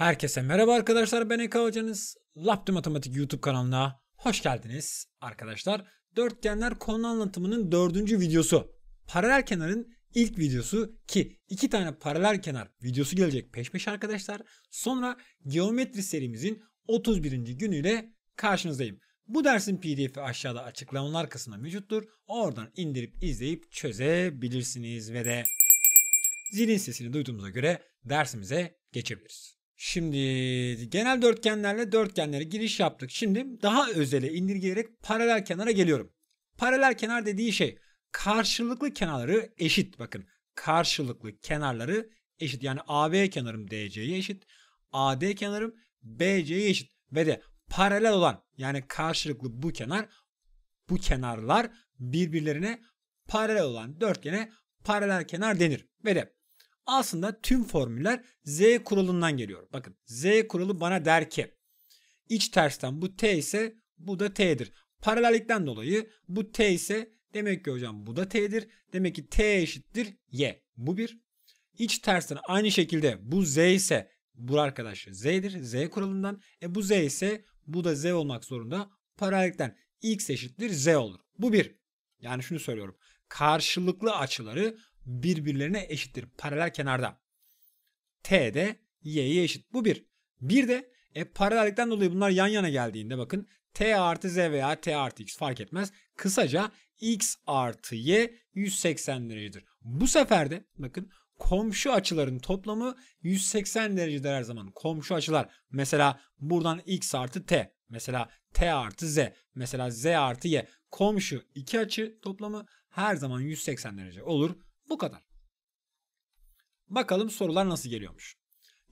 Herkese merhaba arkadaşlar ben Eka Hocanız. Laptop Matematik YouTube kanalına hoş geldiniz arkadaşlar. Dörtgenler konu anlatımının dördüncü videosu. Paralel kenarın ilk videosu ki iki tane paralel kenar videosu gelecek peş peşe arkadaşlar. Sonra geometri serimizin 31. günüyle karşınızdayım. Bu dersin pdf'i aşağıda açıklamalar kısmında mevcuttur. Oradan indirip izleyip çözebilirsiniz ve de zilin sesini duyduğumuza göre dersimize geçebiliriz. Şimdi genel dörtgenlerle dörtgenlere giriş yaptık. Şimdi daha özele indirgeyerek paralel kenara geliyorum. Paralel kenar dediği şey karşılıklı kenarları eşit bakın. Karşılıklı kenarları eşit. Yani AB kenarım DC'ye eşit. AD kenarım BC'ye eşit. Ve de paralel olan yani karşılıklı bu kenar bu kenarlar birbirlerine paralel olan dörtgene paralel kenar denir. Ve de aslında tüm formüller Z kuralından geliyor. Bakın Z kuralı bana der ki iç tersten bu T ise bu da T'dir. Paralellikten dolayı bu T ise demek ki hocam bu da T'dir. Demek ki T eşittir Y. Bu bir. İç tersten aynı şekilde bu Z ise bu arkadaşlar Z'dir. Z kuralından. E bu Z ise bu da Z olmak zorunda. Paralellikten X eşittir Z olur. Bu bir. Yani şunu söylüyorum. Karşılıklı açıları birbirlerine eşittir. Paralel kenarda. T de y'ye eşit. Bu bir. Bir de e, paralellikten dolayı bunlar yan yana geldiğinde bakın t artı z veya t artı x fark etmez. Kısaca x artı y 180 derecedir. Bu sefer de bakın komşu açıların toplamı 180 derecedir her zaman. Komşu açılar mesela buradan x artı t mesela t artı z mesela z artı y komşu iki açı toplamı her zaman 180 derece olur. Bu kadar. Bakalım sorular nasıl geliyormuş.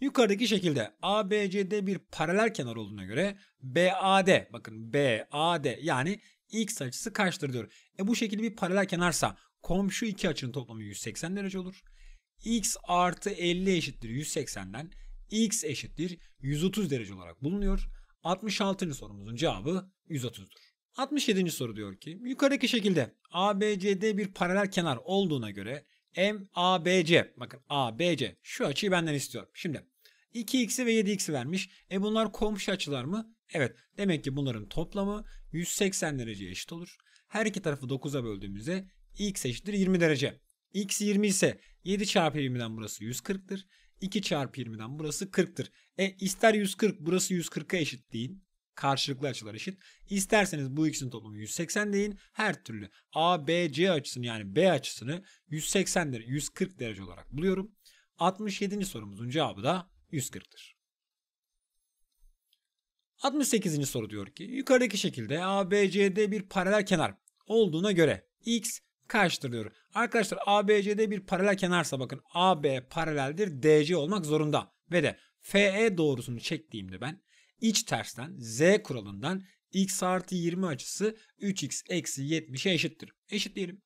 Yukarıdaki şekilde ABCD bir paralel kenar olduğuna göre BAD bakın BAD yani x açısı kaçtır diyor. E bu şekilde bir paralel kenarsa komşu iki açının toplamı 180 derece olur. x artı 50 eşittir 180'den x eşittir 130 derece olarak bulunuyor. 66. sorumuzun cevabı 130'dur. 67. soru diyor ki yukarıdaki şekilde ABCD bir paralel kenar olduğuna göre MABC bakın ABC şu açıyı benden istiyorum. Şimdi 2x'i ve 7x'i vermiş. E bunlar komşu açılar mı? Evet. Demek ki bunların toplamı 180 dereceye eşit olur. Her iki tarafı 9'a böldüğümüzde x eşittir 20 derece. x 20 ise 7 çarpı 20'den burası 140'tır. 2 çarpı 20'den burası 40'tır. E ister 140 burası 140'a eşit değil karşılıklı açılar eşit. İsterseniz bu ikisinin toplamı 180 deyin. Her türlü A, B, C açısını yani B açısını 180 derece 140 derece olarak buluyorum. 67. sorumuzun cevabı da 140'tır. 68. soru diyor ki yukarıdaki şekilde A, B, C, D bir paralel kenar olduğuna göre x kaçtır diyor. Arkadaşlar A, B, C, D bir paralel kenarsa bakın B paraleldir DC olmak zorunda ve de FE doğrusunu çektiğimde ben iç tersten z kuralından x artı 20 açısı 3x eksi 70'e eşittir. Eşitleyelim.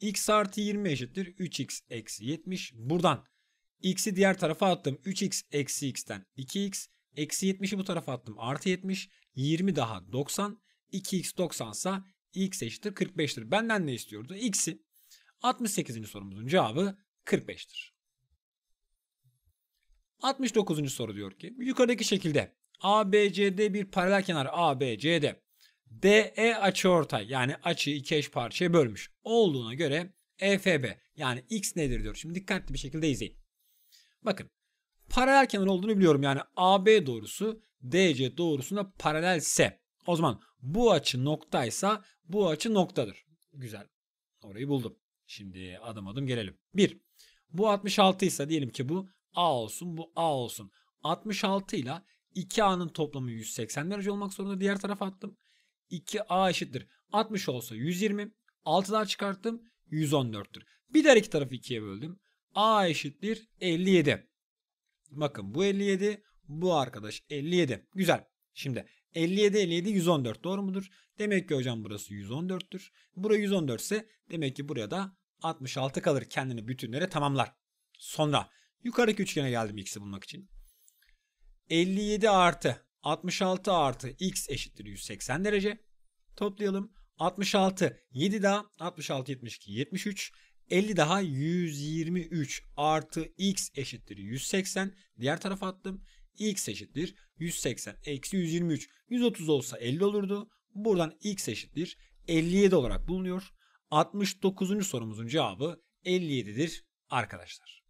x artı 20 eşittir 3x eksi 70. Buradan x'i diğer tarafa attım. 3x eksi x'ten 2x. Eksi 70'i bu tarafa attım. Artı 70. 20 daha 90. 2x 90 sa x eşittir 45'tir. Benden ne istiyordu? x'i. 68. sorumuzun cevabı 45'tir. 69. soru diyor ki yukarıdaki şekilde ABCD bir paralel kenar ABCD. DE açıortay yani açıyı iki eş parçaya bölmüş. Olduğuna göre EFB yani X nedir diyor. Şimdi dikkatli bir şekilde izleyin. Bakın paralel kenar olduğunu biliyorum. Yani AB doğrusu DC doğrusuna paralelse o zaman bu açı noktaysa bu açı noktadır. Güzel. Orayı buldum. Şimdi adım adım gelelim. 1. Bu 66 ise diyelim ki bu A olsun bu A olsun. 66 ile 2 A'nın toplamı 180 derece olmak zorunda. Diğer tarafa attım. 2 A eşittir. 60 olsa 120. daha çıkarttım. 114'tür. Bir diğer iki tarafı 2'ye böldüm. A eşittir 57. Bakın bu 57. Bu arkadaş 57. Güzel. Şimdi 57 57 114 doğru mudur? Demek ki hocam burası 114'tür. Burası 114 ise demek ki buraya da 66 kalır kendini bütünlere tamamlar. Sonra yukarıdaki üçgene geldim x'i bulmak için. 57 artı 66 artı x eşittir 180 derece. Toplayalım. 66 7 daha 66 72 73 50 daha 123 artı x eşittir 180 diğer tarafa attım x eşittir 180 eksi 123 130 olsa 50 olurdu buradan x eşittir 57 olarak bulunuyor 69. sorumuzun cevabı 57'dir arkadaşlar.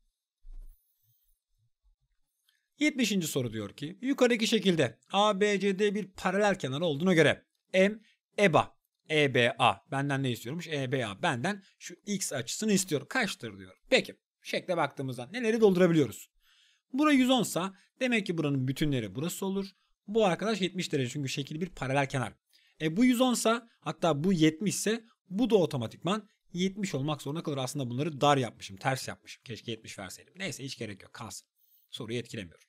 70. soru diyor ki yukarıdaki şekilde ABCD bir paralel kenar olduğuna göre M EBA EBA benden ne istiyormuş? EBA benden şu x açısını istiyor. Kaçtır diyor. Peki şekle baktığımızda neleri doldurabiliyoruz? Bura 110 sa demek ki buranın bütünleri burası olur. Bu arkadaş 70 derece çünkü şekil bir paralel kenar. E bu 110 sa hatta bu 70 ise bu da otomatikman 70 olmak zorunda kalır. Aslında bunları dar yapmışım, ters yapmışım. Keşke 70 verseydim. Neyse hiç gerek yok. Kalsın. Soruyu etkilemiyor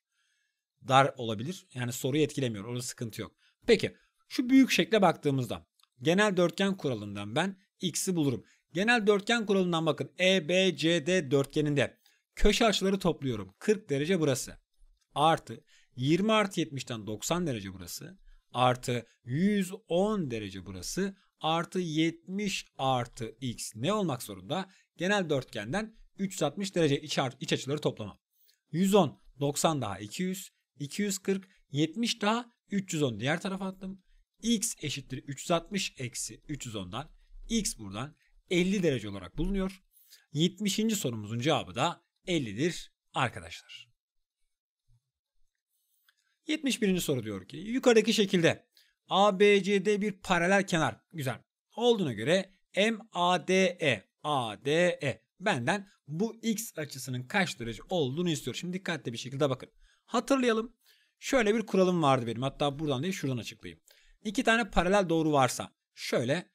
dar olabilir. Yani soruyu etkilemiyor. Orada sıkıntı yok. Peki şu büyük şekle baktığımızda genel dörtgen kuralından ben x'i bulurum. Genel dörtgen kuralından bakın EBCD dörtgeninde köşe açıları topluyorum. 40 derece burası. Artı 20 artı 70'ten 90 derece burası. Artı 110 derece burası. Artı 70 artı x ne olmak zorunda? Genel dörtgenden 360 derece iç, iç açıları toplamam. 110, 90 daha 200, 240, 70 daha 310 diğer tarafa attım. X eşittir 360 eksi 310'dan X buradan 50 derece olarak bulunuyor. 70. sorumuzun cevabı da 50'dir arkadaşlar. 71. soru diyor ki yukarıdaki şekilde ABCD bir paralel kenar güzel olduğuna göre MADE ADE benden bu x açısının kaç derece olduğunu istiyor. Şimdi dikkatli bir şekilde bakın. Hatırlayalım. Şöyle bir kuralım vardı benim. Hatta buradan değil şuradan açıklayayım. İki tane paralel doğru varsa şöyle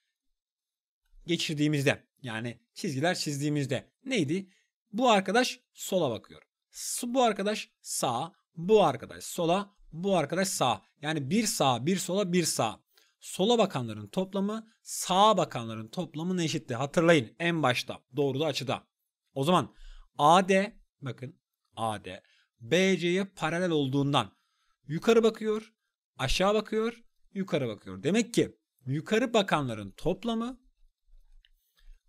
geçirdiğimizde yani çizgiler çizdiğimizde neydi? Bu arkadaş sola bakıyor. Bu arkadaş sağa, bu arkadaş sola, bu arkadaş sağa. Yani bir sağa, bir sola, bir sağa. Sola bakanların toplamı sağa bakanların toplamına eşitti. Hatırlayın en başta doğru da açıda. O zaman AD bakın AD BC'ye paralel olduğundan yukarı bakıyor, aşağı bakıyor, yukarı bakıyor. Demek ki yukarı bakanların toplamı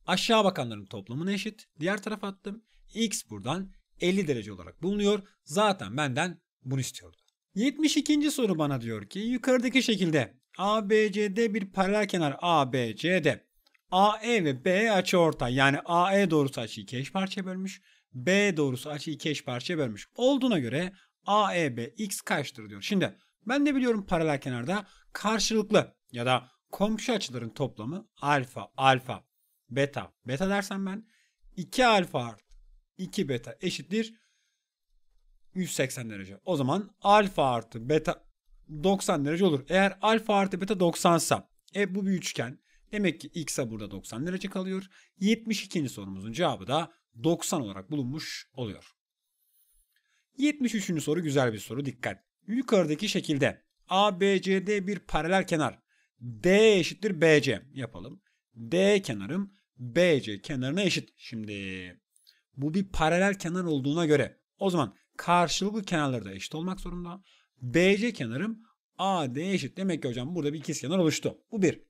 aşağı bakanların toplamına eşit. Diğer tarafa attım. X buradan 50 derece olarak bulunuyor. Zaten benden bunu istiyordu. 72. soru bana diyor ki yukarıdaki şekilde ABCD bir paralel kenar ABCD AE ve BE açıortay yani AE doğrusu açıyı iki eş parçaya bölmüş. B doğrusu açıyı iki eş parçaya bölmüş. Olduğuna göre AEB x kaçtır diyor. Şimdi ben de biliyorum paralel kenarda karşılıklı ya da komşu açıların toplamı alfa, alfa, beta. Beta dersem ben 2 alfa artı 2 beta eşittir 180 derece. O zaman alfa artı beta 90 derece olur. Eğer alfa artı beta 90 ise e bu bir üçgen. Demek ki x'a burada 90 derece kalıyor. 72. sorumuzun cevabı da 90 olarak bulunmuş oluyor. 73. soru güzel bir soru dikkat. Yukarıdaki şekilde ABCD bir paralel kenar D eşittir BC yapalım. D kenarım BC kenarına eşit. Şimdi bu bir paralel kenar olduğuna göre o zaman karşılıklı kenarları da eşit olmak zorunda. BC kenarım AD eşit. Demek ki hocam burada bir ikizkenar oluştu. Bu bir.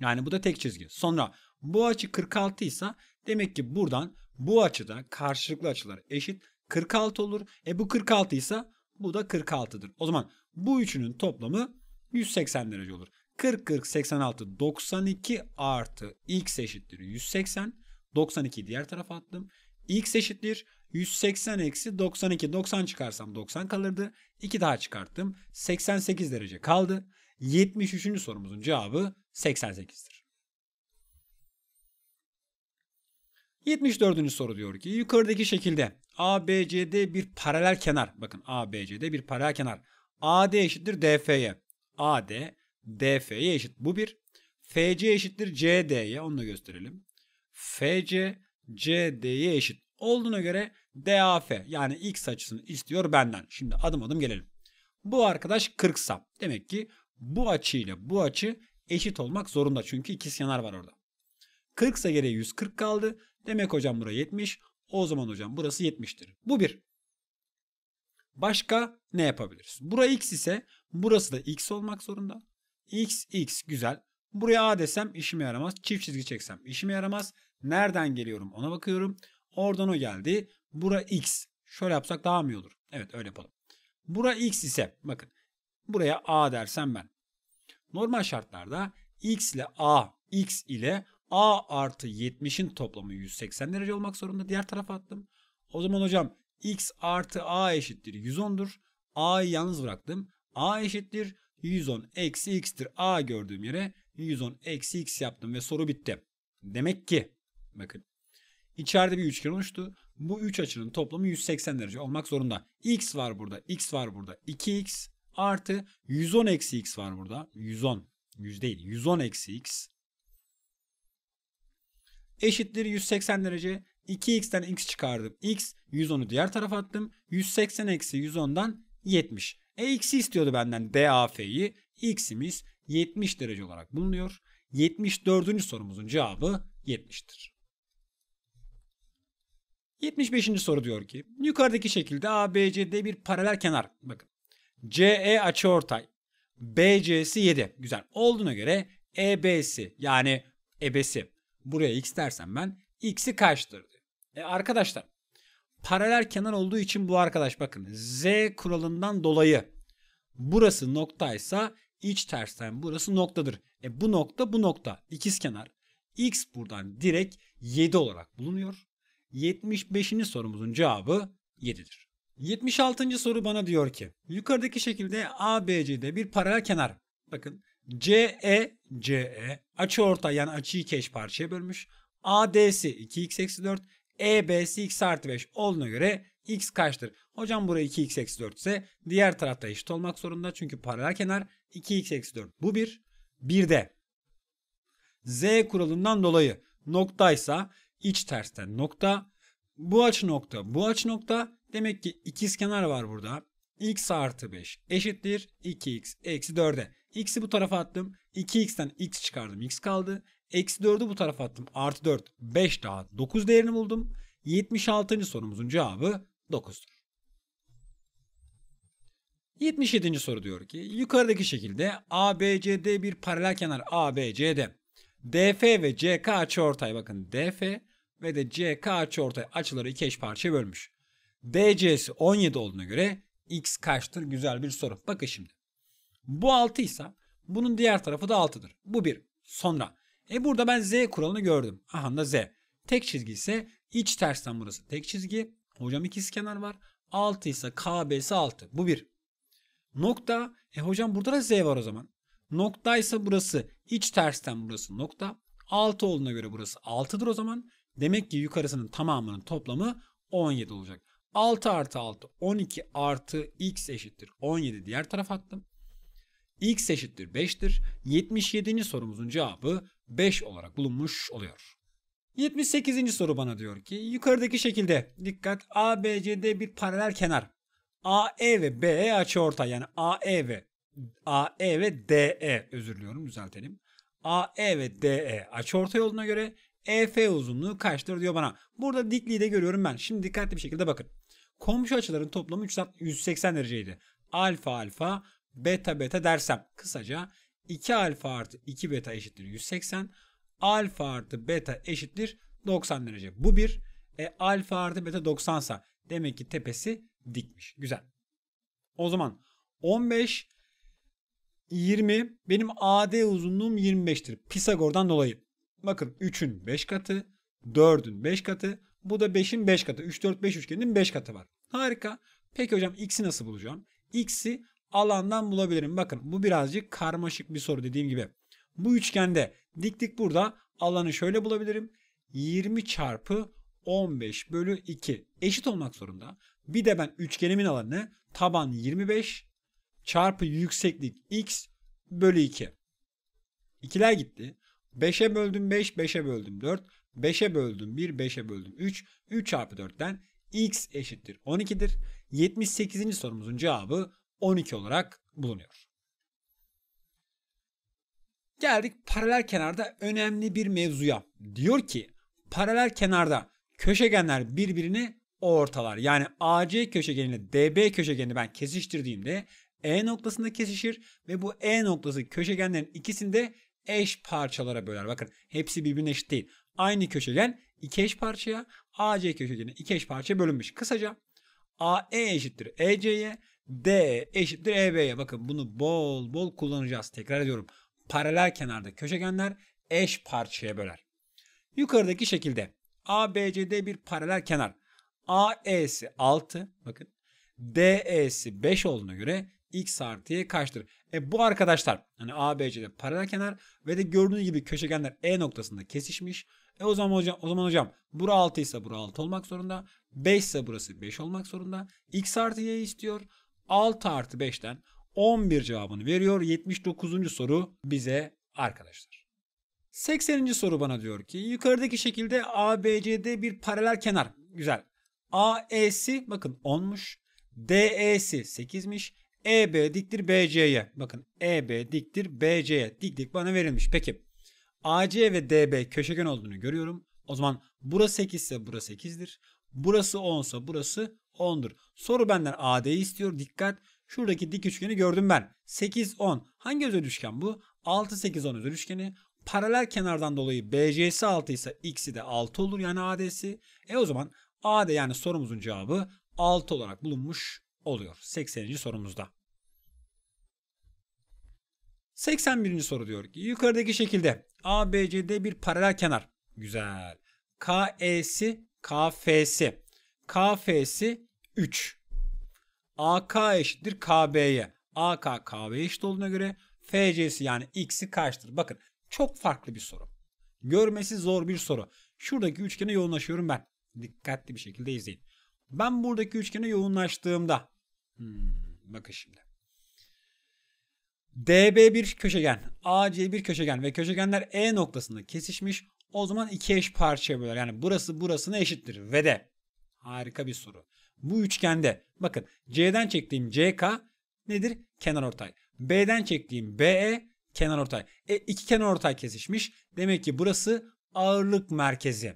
Yani bu da tek çizgi. Sonra bu açı 46 ise demek ki buradan bu açıda karşılıklı açılar eşit 46 olur. E bu 46 ise bu da 46'dır. O zaman bu üçünün toplamı 180 derece olur. 40 40 86 92 artı x eşittir 180. 92 diğer tarafa attım. x eşittir 180 eksi 92. 90 çıkarsam 90 kalırdı. 2 daha çıkarttım. 88 derece kaldı. 73. sorumuzun cevabı 88'dir. 74. soru diyor ki yukarıdaki şekilde ABCD bir paralel kenar. Bakın ABCD bir paralel kenar. AD eşittir DF'ye. AD DF'ye eşit. Bu bir. FC eşittir CD'ye. Onu da gösterelim. FC CD'ye eşit olduğuna göre DAF yani x açısını istiyor benden. Şimdi adım adım gelelim. Bu arkadaş 40 sap. Demek ki bu açı ile bu açı eşit olmak zorunda çünkü ikiz kenar var orada. 40 ise geriye 140 kaldı. Demek hocam burası 70. O zaman hocam burası 70'tir. Bu bir. Başka ne yapabiliriz? Bura x ise burası da x olmak zorunda. x x güzel. Buraya a desem işime yaramaz. Çift çizgi çeksem işime yaramaz. Nereden geliyorum ona bakıyorum. Oradan o geldi. Bura x. Şöyle yapsak daha mı iyi olur? Evet öyle yapalım. Bura x ise bakın buraya a dersem ben Normal şartlarda x ile a, x ile a artı 70'in toplamı 180 derece olmak zorunda. Diğer tarafa attım. O zaman hocam x artı a eşittir 110'dur. a'yı yalnız bıraktım. a eşittir 110 eksi x'tir. a gördüğüm yere 110 eksi x yaptım ve soru bitti. Demek ki bakın içeride bir üçgen oluştu. Bu üç açının toplamı 180 derece olmak zorunda. x var burada, x var burada. 2x artı 110 eksi x var burada. 110. 100 değil. 110 eksi x eşittir 180 derece. 2x'ten x çıkardım. x 110'u diğer tarafa attım. 180 eksi 110'dan 70. E x'i istiyordu benden DAF'yi. x'imiz 70 derece olarak bulunuyor. 74. sorumuzun cevabı 70'tir. 75. soru diyor ki yukarıdaki şekilde ABCD bir paralel kenar bakın CE açıortay. BC'si 7. Güzel. Olduğuna göre EB'si yani EB'si Buraya x dersem ben x'i kaçtır? E arkadaşlar paralel kenar olduğu için bu arkadaş bakın z kuralından dolayı burası noktaysa iç tersten burası noktadır. E bu nokta bu nokta ikiz kenar. X buradan direkt 7 olarak bulunuyor. 75. sorumuzun cevabı 7'dir. 76. soru bana diyor ki yukarıdaki şekilde ABC'de bir paralel kenar bakın CE CE açı orta yani açıyı keş parçaya bölmüş. AD'si 2x eksi 4 EB'si x artı 5 olduğuna göre x kaçtır? Hocam buraya 2x eksi 4 ise diğer tarafta eşit olmak zorunda. Çünkü paralel kenar 2x eksi 4 bu bir, Bir de z kuralından dolayı noktaysa iç tersten nokta bu açı nokta bu açı nokta Demek ki ikiz kenar var burada. x artı 5 eşittir 2x eksi 4'e. x'i bu tarafa attım. 2x'ten x çıkardım x kaldı. Eksi 4'ü bu tarafa attım. Artı 4 5 daha 9 değerini buldum. 76. sorumuzun cevabı 9'dur. 77. soru diyor ki yukarıdaki şekilde ABCD bir paralel kenar ABCD. DF ve CK açıortay bakın DF ve de CK açıortay açıları iki eş parçaya bölmüş. BC'si 17 olduğuna göre X kaçtır? Güzel bir soru. Bakın şimdi. Bu 6 ise bunun diğer tarafı da 6'dır. Bu 1. Sonra. E burada ben Z kuralını gördüm. Aha da Z. Tek çizgi ise iç tersten burası tek çizgi. Hocam ikizkenar var. 6 ise KB'si 6. Bu 1. Nokta. E hocam burada da Z var o zaman. Nokta ise burası iç tersten burası nokta. 6 olduğuna göre burası 6'dır o zaman. Demek ki yukarısının tamamının toplamı 17 olacak. 6 artı 6 12 artı x eşittir 17 diğer tarafa attım. x eşittir 5'tir. 77. sorumuzun cevabı 5 olarak bulunmuş oluyor. 78. soru bana diyor ki yukarıdaki şekilde dikkat ABCD bir paralel kenar. AE ve BE açıortay yani AE ve AE ve DE özür diliyorum düzeltelim. AE ve DE açıortay olduğuna göre EF uzunluğu kaçtır diyor bana. Burada dikliği de görüyorum ben. Şimdi dikkatli bir şekilde bakın. Komşu açıların toplamı 180 dereceydi. Alfa alfa beta beta dersem kısaca 2 alfa artı 2 beta eşittir 180. Alfa artı beta eşittir 90 derece. Bu bir. E, alfa artı beta 90 sa demek ki tepesi dikmiş. Güzel. O zaman 15 20 benim AD uzunluğum 25'tir. Pisagor'dan dolayı. Bakın 3'ün 5 katı, 4'ün 5 katı, bu da 5'in 5 katı. 3, 4, 5 üçgeninin 5 katı var. Harika. Peki hocam x'i nasıl bulacağım? X'i alandan bulabilirim. Bakın bu birazcık karmaşık bir soru dediğim gibi. Bu üçgende dik dik burada alanı şöyle bulabilirim. 20 çarpı 15 bölü 2 eşit olmak zorunda. Bir de ben üçgenimin alanını taban 25 çarpı yükseklik x bölü 2. İkiler gitti. 5'e böldüm 5, 5'e böldüm 4. 5'e böldüm 1, 5'e böldüm 3. 3 çarpı 4'ten x eşittir 12'dir. 78. sorumuzun cevabı 12 olarak bulunuyor. Geldik paralel kenarda önemli bir mevzuya. Diyor ki paralel kenarda köşegenler birbirine ortalar. Yani AC köşegeniyle DB köşegenini ben kesiştirdiğimde E noktasında kesişir ve bu E noktası köşegenlerin ikisini de eş parçalara böler. Bakın hepsi birbirine eşit değil aynı köşegen iki eş parçaya AC köşegeni iki eş parçaya bölünmüş. Kısaca AE eşittir EC'ye D eşittir EB'ye. Bakın bunu bol bol kullanacağız. Tekrar ediyorum. Paralel kenarda köşegenler eş parçaya böler. Yukarıdaki şekilde ABCD bir paralel kenar. AE'si 6 bakın. DE'si 5 olduğuna göre x artı y kaçtır? E bu arkadaşlar hani ABCD paralel kenar ve de gördüğünüz gibi köşegenler E noktasında kesişmiş. E o zaman hocam o zaman hocam bura 6 ise bura 6 olmak zorunda. 5 ise burası 5 olmak zorunda. X artı Y istiyor. 6 artı 5'ten 11 cevabını veriyor. 79. soru bize arkadaşlar. 80. soru bana diyor ki yukarıdaki şekilde ABCD bir paralel kenar. Güzel. AE'si bakın 10'muş. DE'si 8'miş. EB diktir BC'ye. Bakın EB diktir BC'ye. Dik dik bana verilmiş. Peki AC ve DB köşegen olduğunu görüyorum. O zaman burası 8 ise burası 8'dir. Burası 10 ise burası 10'dur. Soru benden AD istiyor. Dikkat. Şuradaki dik üçgeni gördüm ben. 8 10. Hangi özel üçgen bu? 6 8 10 özel üçgeni. Paralel kenardan dolayı BC'si 6 ise X'i de 6 olur yani AD'si. E o zaman AD yani sorumuzun cevabı 6 olarak bulunmuş oluyor 80. sorumuzda. 81. soru diyor ki yukarıdaki şekilde ABCD bir paralel kenar. Güzel. KE'si KF'si. KF'si 3. AK eşittir KB'ye. AK KB eşit olduğuna göre FC'si yani X'i kaçtır? Bakın çok farklı bir soru. Görmesi zor bir soru. Şuradaki üçgene yoğunlaşıyorum ben. Dikkatli bir şekilde izleyin. Ben buradaki üçgene yoğunlaştığımda hmm, bakın şimdi. DB bir köşegen, AC bir köşegen ve köşegenler E noktasında kesişmiş. O zaman iki eş parçaya böler. Yani burası burasına eşittir. Ve de harika bir soru. Bu üçgende bakın C'den çektiğim CK nedir? Kenarortay. B'den çektiğim BE kenarortay. E iki kenarortay kesişmiş. Demek ki burası ağırlık merkezi.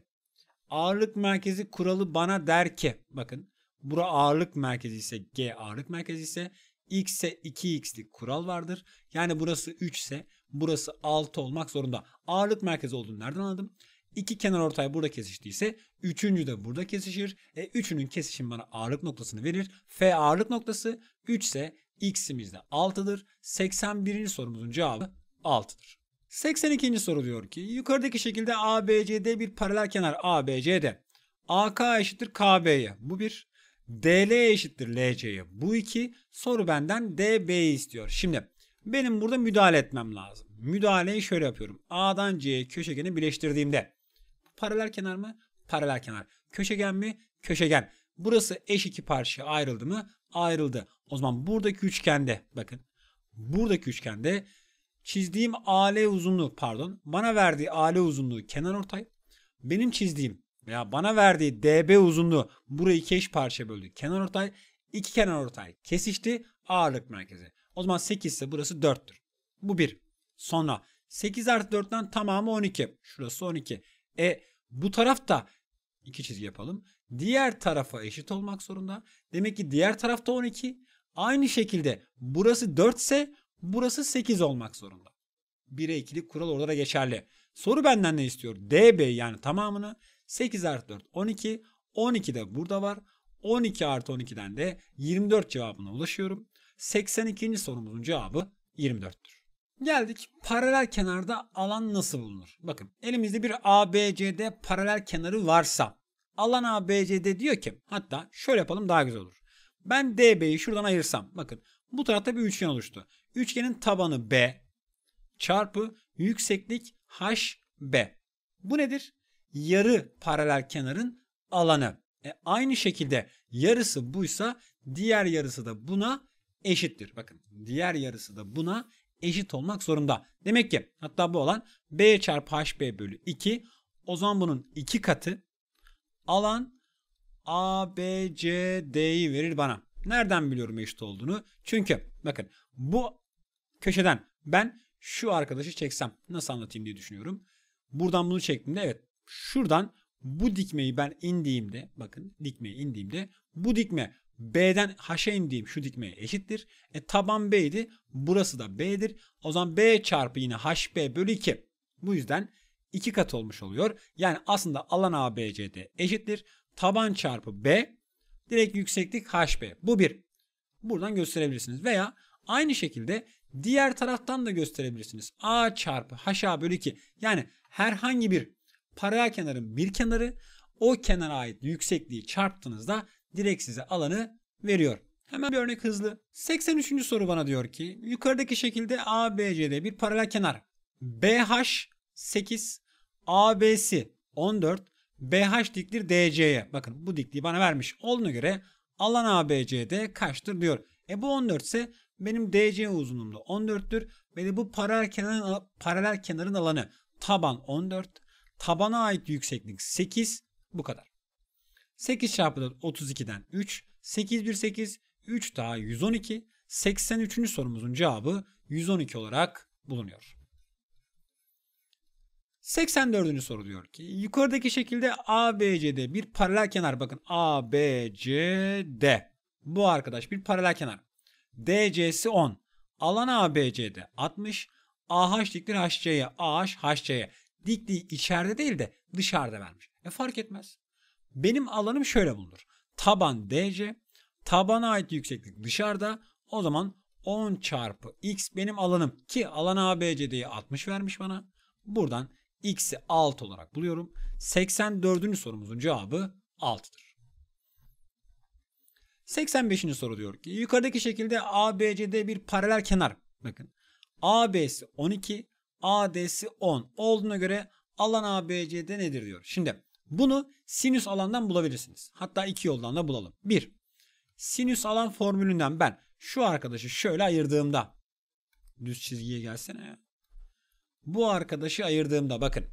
Ağırlık merkezi kuralı bana der ki bakın bura ağırlık merkezi ise G ağırlık merkezi ise x'e 2x'lik kural vardır. Yani burası 3 ise burası 6 olmak zorunda. Ağırlık merkezi olduğunu nereden anladım? İki kenar ortay burada kesiştiyse üçüncü de burada kesişir. E, üçünün kesişim bana ağırlık noktasını verir. F ağırlık noktası 3 ise x'imiz de 6'dır. 81. sorumuzun cevabı 6'dır. 82. soru diyor ki yukarıdaki şekilde ABCD bir paralel kenar ABCD. AK eşittir KB'ye. Bu bir. DL eşittir LC'ye. Bu iki soru benden DB'yi istiyor. Şimdi benim burada müdahale etmem lazım. Müdahaleyi şöyle yapıyorum. A'dan C'ye köşegeni birleştirdiğimde paralel kenar mı? Paralel kenar. Köşegen mi? Köşegen. Burası eş iki parça ayrıldı mı? Ayrıldı. O zaman buradaki üçgende bakın. Buradaki üçgende çizdiğim AL uzunluğu pardon bana verdiği AL uzunluğu kenar ortay. Benim çizdiğim ya bana verdiği DB uzunluğu burayı iki eş parça böldü. Kenar ortay iki kenar ortay kesişti ağırlık merkezi. O zaman 8 ise burası 4'tür. Bu 1. Sonra 8 artı 4'ten tamamı 12. Şurası 12. E bu tarafta iki çizgi yapalım. Diğer tarafa eşit olmak zorunda. Demek ki diğer tarafta 12. Aynı şekilde burası 4 ise burası 8 olmak zorunda. 1'e 2'lik kural orada geçerli. Soru benden ne istiyor? DB yani tamamını 8 artı 4 12. 12 de burada var. 12 artı 12'den de 24 cevabına ulaşıyorum. 82. sorumuzun cevabı 24'tür. Geldik paralel kenarda alan nasıl bulunur? Bakın elimizde bir ABCD paralel kenarı varsa alan ABCD diyor ki hatta şöyle yapalım daha güzel olur. Ben DB'yi şuradan ayırsam bakın bu tarafta bir üçgen oluştu. Üçgenin tabanı B çarpı yükseklik HB. Bu nedir? yarı paralel kenarın alanı. E aynı şekilde yarısı buysa diğer yarısı da buna eşittir. Bakın diğer yarısı da buna eşit olmak zorunda. Demek ki hatta bu olan B çarpı HB bölü 2. O zaman bunun iki katı alan ABCD'yi verir bana. Nereden biliyorum eşit olduğunu? Çünkü bakın bu köşeden ben şu arkadaşı çeksem nasıl anlatayım diye düşünüyorum. Buradan bunu çektiğimde evet Şuradan bu dikmeyi ben indiğimde bakın dikmeye indiğimde bu dikme B'den H'e indiğim şu dikmeye eşittir. E taban B'ydi. Burası da B'dir. O zaman B çarpı yine HB bölü 2. Bu yüzden 2 kat olmuş oluyor. Yani aslında alan ABCD eşittir. Taban çarpı B direkt yükseklik HB. Bu bir. Buradan gösterebilirsiniz. Veya aynı şekilde diğer taraftan da gösterebilirsiniz. A çarpı HA bölü 2. Yani herhangi bir paralel kenarın bir kenarı o kenara ait yüksekliği çarptığınızda direkt size alanı veriyor. Hemen bir örnek hızlı. 83. soru bana diyor ki yukarıdaki şekilde ABCD bir paralel kenar. BH 8, ABC 14, BH diktir DC'ye. Bakın bu dikliği bana vermiş. Olduğuna göre alan ABCD kaçtır diyor. E bu 14 ise benim DC uzunluğumda 14'tür. Ve de bu paralel kenarın, paralel kenarın alanı taban 14, Tabana ait yükseklik 8. Bu kadar. 8 çarpı 4 32'den 3. 8 bir 8. 3 daha 112. 83. sorumuzun cevabı 112 olarak bulunuyor. 84. soru diyor ki yukarıdaki şekilde ABCD bir paralel kenar bakın ABCD bu arkadaş bir paralel kenar. DC'si 10. Alan ABCD 60. AH diktir HC'ye. AH HC'ye. Dikliği içeride değil de dışarıda vermiş. E fark etmez. Benim alanım şöyle bulunur. Taban DC, tabana ait yükseklik dışarıda. O zaman 10 çarpı x benim alanım ki alan ABCD'yi 60 vermiş bana. Buradan x'i 6 olarak buluyorum. 84. sorumuzun cevabı 6'dır. 85. soru diyor ki yukarıdaki şekilde ABCD bir paralel kenar. Bakın AB'si 12, AD'si 10 olduğuna göre alan ABC'de nedir diyor. Şimdi bunu sinüs alandan bulabilirsiniz. Hatta iki yoldan da bulalım. 1. Sinüs alan formülünden ben şu arkadaşı şöyle ayırdığımda düz çizgiye gelsene Bu arkadaşı ayırdığımda bakın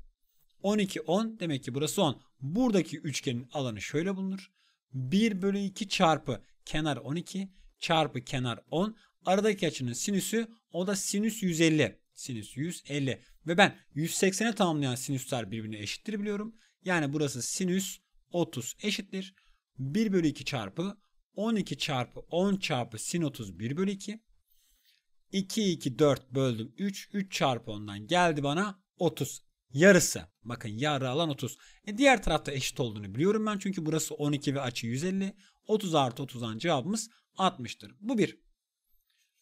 12 10 demek ki burası 10. Buradaki üçgenin alanı şöyle bulunur. 1 bölü 2 çarpı kenar 12 çarpı kenar 10. Aradaki açının sinüsü o da sinüs 150 sinüs 150 ve ben 180'e tamamlayan sinüsler birbirine eşittir biliyorum. Yani burası sinüs 30 eşittir. 1 bölü 2 çarpı 12 çarpı 10 çarpı sin 30 1 bölü 2. 2 2 4 böldüm 3. 3 çarpı ondan geldi bana 30. Yarısı. Bakın yarı alan 30. E diğer tarafta eşit olduğunu biliyorum ben. Çünkü burası 12 ve açı 150. 30 artı 30'dan cevabımız 60'tır. Bu bir.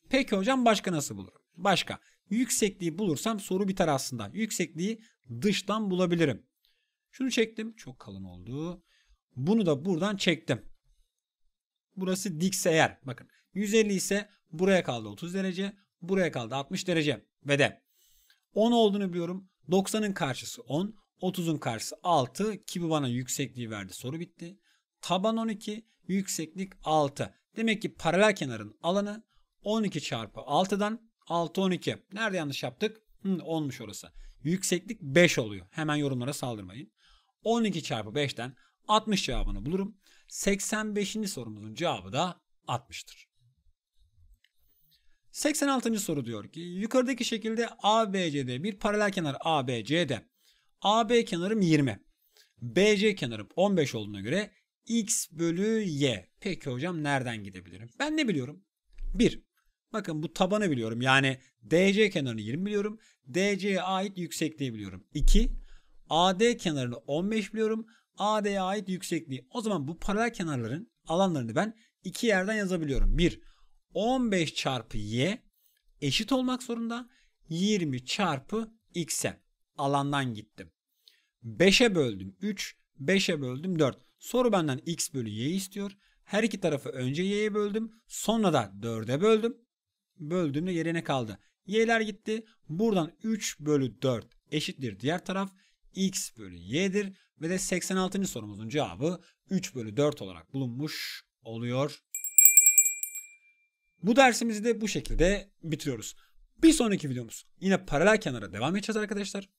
Peki hocam başka nasıl bulurum? Başka. Yüksekliği bulursam soru biter aslında. Yüksekliği dıştan bulabilirim. Şunu çektim. Çok kalın oldu. Bunu da buradan çektim. Burası dikse eğer. Bakın 150 ise buraya kaldı 30 derece. Buraya kaldı 60 derece. Ve de 10 olduğunu biliyorum. 90'ın karşısı 10. 30'un karşısı 6 ki bu bana yüksekliği verdi. Soru bitti. Taban 12, yükseklik 6. Demek ki paralel kenarın alanı 12 çarpı 6'dan 6 12. Nerede yanlış yaptık? Hı, 10'muş orası. Yükseklik 5 oluyor. Hemen yorumlara saldırmayın. 12 çarpı 5'ten 60 cevabını bulurum. 85. sorumuzun cevabı da 60'tır. 86. soru diyor ki yukarıdaki şekilde ABCD bir paralel kenar ABCD. AB kenarım 20. BC kenarım 15 olduğuna göre x bölü y. Peki hocam nereden gidebilirim? Ben ne biliyorum? 1. Bakın bu tabanı biliyorum. Yani DC kenarını 20 biliyorum. DC'ye ait yüksekliği biliyorum. 2. AD kenarını 15 biliyorum. AD'ye ait yüksekliği. O zaman bu paralel kenarların alanlarını ben iki yerden yazabiliyorum. 1. 15 çarpı Y eşit olmak zorunda. 20 çarpı X'e alandan gittim. 5'e böldüm 3. 5'e böldüm 4. Soru benden X bölü Y istiyor. Her iki tarafı önce Y'ye böldüm. Sonra da 4'e böldüm böldüğümde yerine kaldı. Y'ler gitti. Buradan 3 bölü 4 eşittir diğer taraf x bölü y'dir. Ve de 86. sorumuzun cevabı 3 bölü 4 olarak bulunmuş oluyor. Bu dersimizi de bu şekilde bitiriyoruz. Bir sonraki videomuz yine paralel kenara devam edeceğiz arkadaşlar.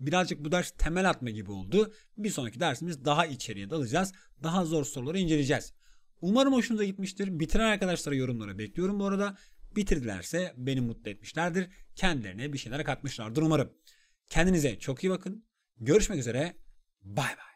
Birazcık bu ders temel atma gibi oldu. Bir sonraki dersimiz daha içeriye dalacağız. Daha zor soruları inceleyeceğiz. Umarım hoşunuza gitmiştir. Bitiren arkadaşlara yorumlara bekliyorum bu arada. Bitirdilerse beni mutlu etmişlerdir. Kendilerine bir şeyler katmışlardır umarım. Kendinize çok iyi bakın. Görüşmek üzere. Bay bay.